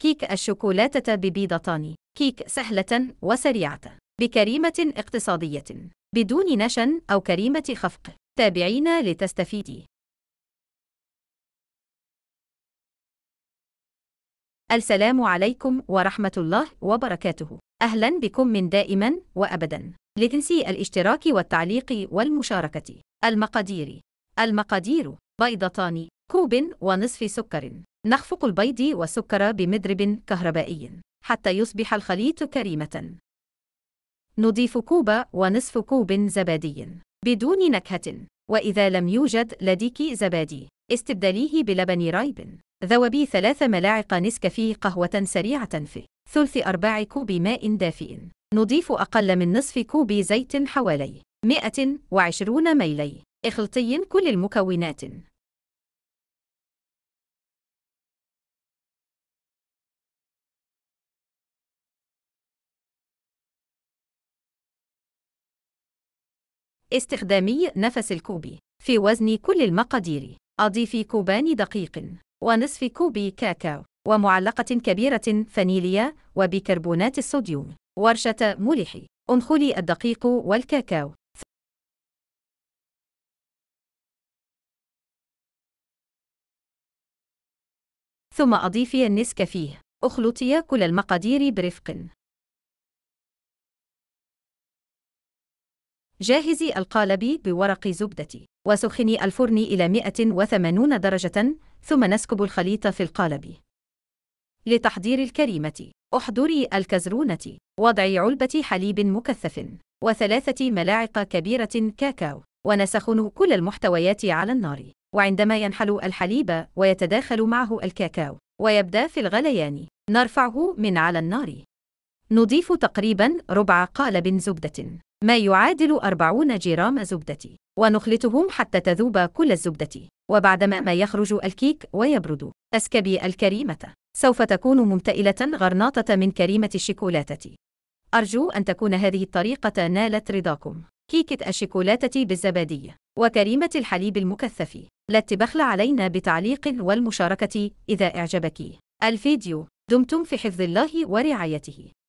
كيك الشوكولاتة ببيضة طاني كيك سهلة وسريعة بكريمة اقتصادية بدون نشن أو كريمة خفق تابعينا لتستفيدي السلام عليكم ورحمة الله وبركاته أهلا بكم من دائما وأبدا لتنسي الاشتراك والتعليق والمشاركة المقادير المقادير بيضتان كوب ونصف سكر نخفق البيض والسكر بمضرب كهربائي حتى يصبح الخليط كريمة. نضيف كوب ونصف كوب زبادي بدون نكهة، وإذا لم يوجد لديك زبادي، استبدليه بلبن رايب. ذوبي ثلاث ملاعق نسكافيه قهوة سريعة في ثلث أرباع كوب ماء دافئ. نضيف أقل من نصف كوب زيت حوالي 120 ميلي. اخلطي كل المكونات. استخدامي نفس الكوب في وزن كل المقادير أضيفي كوبان دقيق ونصف كوب كاكاو ومعلقة كبيرة فانيليا وبيكربونات الصوديوم ورشة ملح انخلي الدقيق والكاكاو ثم أضيفي النسكافيه اخلطي كل المقادير برفق جهزي القالب بورق زبدة وسخني الفرن إلى 180 درجة ثم نسكب الخليط في القالب لتحضير الكريمة احضري الكزرونة وضعي علبة حليب مكثف وثلاثة ملاعق كبيرة كاكاو ونسخن كل المحتويات على النار وعندما ينحل الحليب ويتداخل معه الكاكاو ويبدأ في الغليان نرفعه من على النار نضيف تقريبا ربع قالب زبدة ما يعادل 40 جرام زبدة ونخلطهم حتى تذوب كل الزبدة وبعدما ما يخرج الكيك ويبرد أسكبي الكريمة سوف تكون ممتئلة غرناطة من كريمة الشيكولاتة. أرجو أن تكون هذه الطريقة نالت رضاكم كيكة الشيكولاتة بالزبادية وكريمة الحليب المكثف لا تبخل علينا بتعليق والمشاركة إذا أعجبك الفيديو دمتم في حفظ الله ورعايته